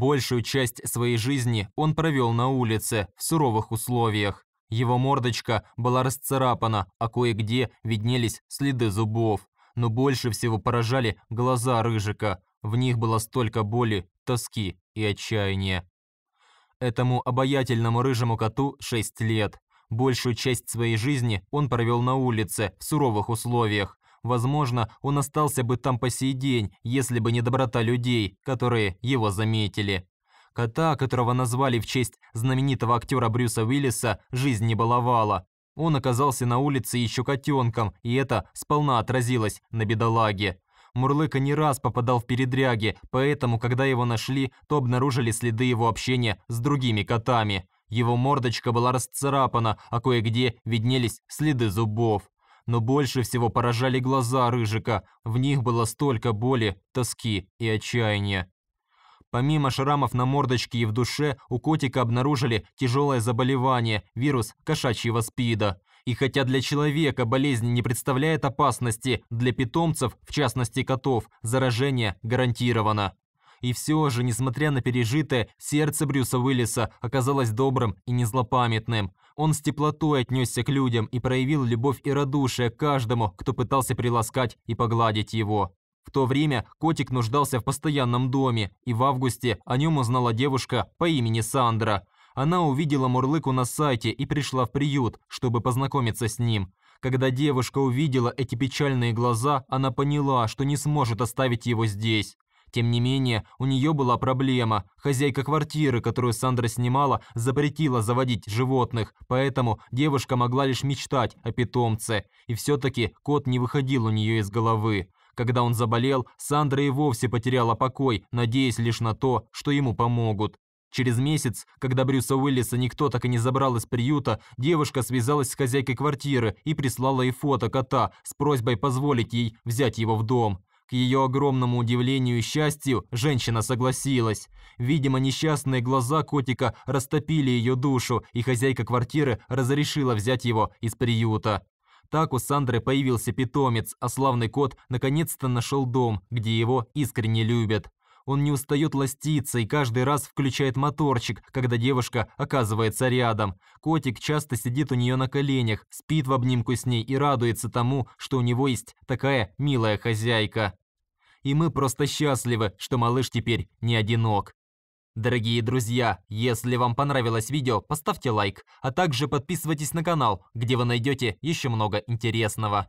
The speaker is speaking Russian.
Большую часть своей жизни он провел на улице, в суровых условиях. Его мордочка была расцарапана, а кое-где виднелись следы зубов. Но больше всего поражали глаза Рыжика. В них было столько боли, тоски и отчаяния. Этому обаятельному рыжему коту 6 лет. Большую часть своей жизни он провел на улице, в суровых условиях. Возможно, он остался бы там по сей день, если бы не доброта людей, которые его заметили. Кота, которого назвали в честь знаменитого актера Брюса Уиллиса, жизнь не баловала. Он оказался на улице еще котенком, и это сполна отразилось на бедолаге. Мурлыка не раз попадал в передряги, поэтому, когда его нашли, то обнаружили следы его общения с другими котами. Его мордочка была расцарапана, а кое-где виднелись следы зубов. Но больше всего поражали глаза Рыжика, в них было столько боли, тоски и отчаяния. Помимо шрамов на мордочке и в душе, у котика обнаружили тяжелое заболевание, вирус кошачьего спида. И хотя для человека болезнь не представляет опасности, для питомцев, в частности котов, заражение гарантировано. И все же, несмотря на пережитое, сердце Брюса Уиллиса оказалось добрым и незлопамятным. Он с теплотой отнесся к людям и проявил любовь и радушие каждому, кто пытался приласкать и погладить его. В то время котик нуждался в постоянном доме, и в августе о нем узнала девушка по имени Сандра. Она увидела Мурлыку на сайте и пришла в приют, чтобы познакомиться с ним. Когда девушка увидела эти печальные глаза, она поняла, что не сможет оставить его здесь. Тем не менее, у нее была проблема. Хозяйка квартиры, которую Сандра снимала, запретила заводить животных, поэтому девушка могла лишь мечтать о питомце. И все-таки кот не выходил у нее из головы. Когда он заболел, Сандра и вовсе потеряла покой, надеясь лишь на то, что ему помогут. Через месяц, когда Брюса Уиллиса никто так и не забрал из приюта, девушка связалась с хозяйкой квартиры и прислала ей фото кота с просьбой позволить ей взять его в дом. К ее огромному удивлению и счастью женщина согласилась. Видимо, несчастные глаза котика растопили ее душу, и хозяйка квартиры разрешила взять его из приюта. Так у Сандры появился питомец, а славный кот наконец-то нашел дом, где его искренне любят. Он не устает ластиться и каждый раз включает моторчик, когда девушка оказывается рядом. Котик часто сидит у нее на коленях, спит в обнимку с ней и радуется тому, что у него есть такая милая хозяйка и мы просто счастливы, что малыш теперь не одинок. Дорогие друзья, если вам понравилось видео, поставьте лайк, а также подписывайтесь на канал, где вы найдете еще много интересного.